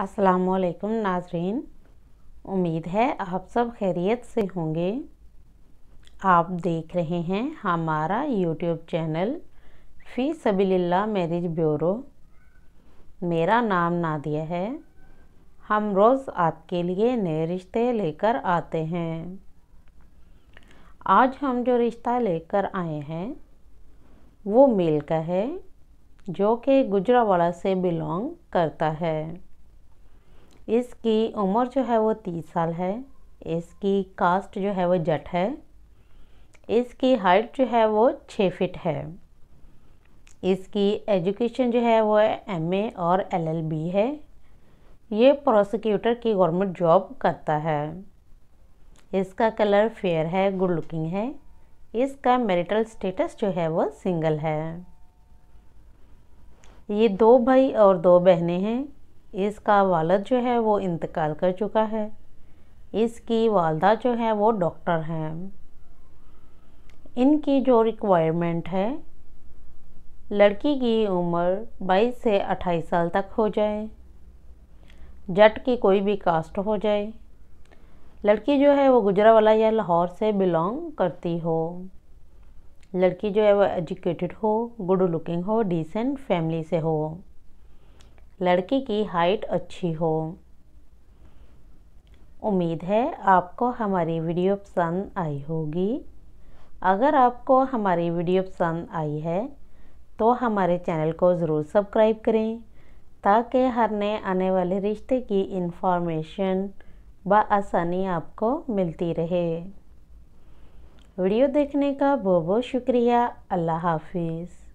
असलकुम नाजरीन उम्मीद है आप सब खैरियत से होंगे आप देख रहे हैं हमारा YouTube channel Fi Sabeel marriage bureau मेरा नाम नादिया है हम रोज़ आपके लिए नए रिश्ते लेकर आते हैं आज हम जो रिश्ता लेकर आए हैं वो मेल का है जो कि गुजरावाड़ा से बिलोंग करता है इसकी उम्र जो है वो तीस साल है इसकी कास्ट जो है वो जट है इसकी हाइट जो है वो छः फिट है इसकी एजुकेशन जो है वो एमए और एलएलबी है ये प्रोसिक्यूटर की गवर्नमेंट जॉब करता है इसका कलर फेयर है गुड लुकिंग है इसका मैरिटल स्टेटस जो है वो सिंगल है ये दो भाई और दो बहनें हैं इसका वालद जो है वो इंतकाल कर चुका है इसकी वालदा जो है वो डॉक्टर हैं इनकी जो रिक्वायरमेंट है लड़की की उम्र 22 से 28 साल तक हो जाए जट की कोई भी कास्ट हो जाए लड़की जो है वो गुजरावाला या लाहौर से बिलोंग करती हो लड़की जो है वो एजुकेटेड हो गुड लुकिंग हो डिसेंट फैमिली से हो लड़की की हाइट अच्छी हो उम्मीद है आपको हमारी वीडियो पसंद आई होगी अगर आपको हमारी वीडियो पसंद आई है तो हमारे चैनल को ज़रूर सब्सक्राइब करें ताकि हर नए आने वाले रिश्ते की इन्फॉर्मेशन आसानी आपको मिलती रहे वीडियो देखने का बहुत बहुत शुक्रिया अल्लाह हाफिज़